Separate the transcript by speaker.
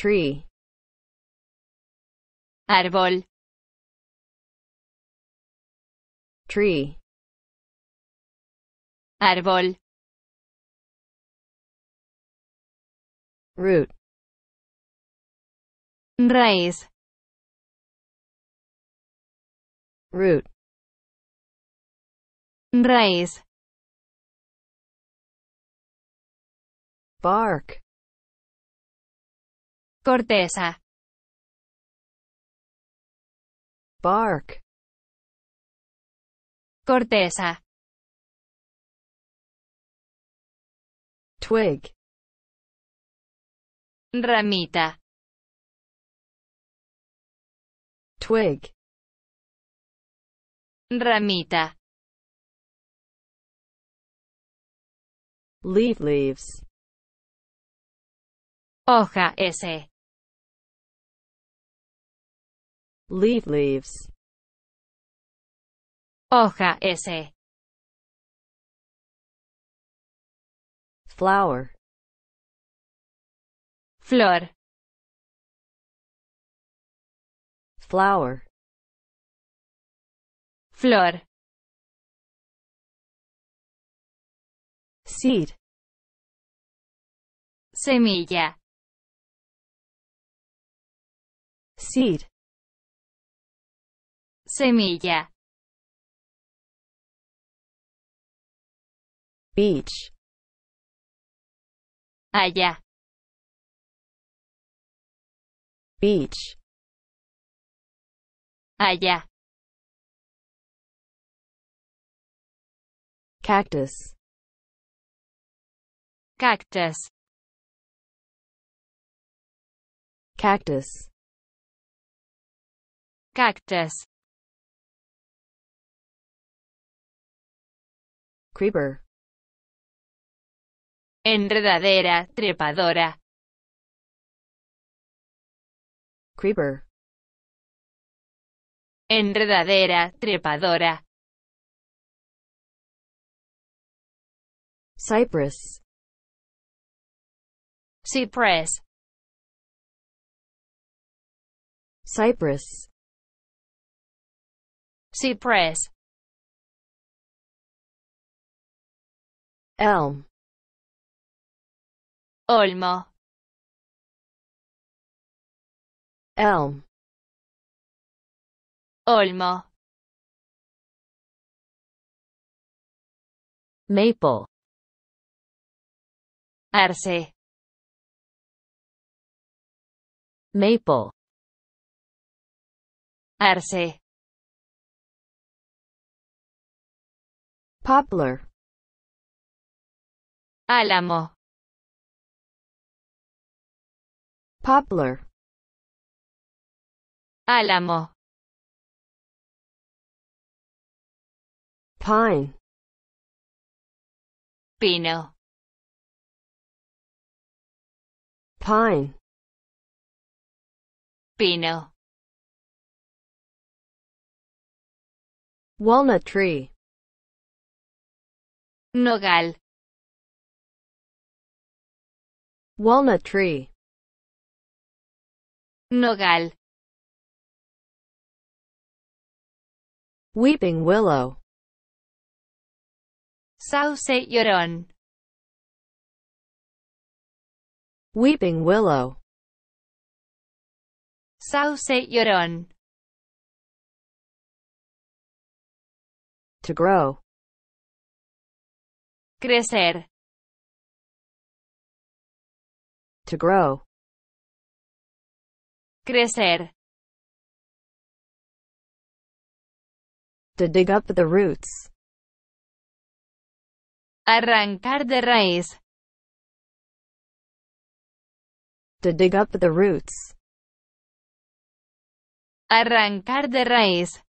Speaker 1: tree árbol tree árbol root raíz root raíz bark corteza. Bark. Corteza. Twig. Ramita. Twig. Ramita. Leaf leaves. Hoja S. leaf leaves hoja s flower flor flower flor seed semilla seed Semilla. Beach. Allá. Beach. Allá. Cactus. Cactus. Cactus. Cactus. creeper. Enredadera, trepadora. Creeper. Enredadera, trepadora. Cypress. Cypress. Cypress. Cypress. elm olma. elm olma. maple arse. maple arse. poplar Álamo. Poplar. Álamo. Pine. Pino. Pine. Pino. Walnut tree. Nogal. Walnut tree. Nogal. Weeping willow. Sauce llorón. Weeping willow. Sauce llorón. To grow. Crecer. to grow. Crecer. To dig up the roots. Arrancar de raíz. To dig up the roots. Arrancar de raíz.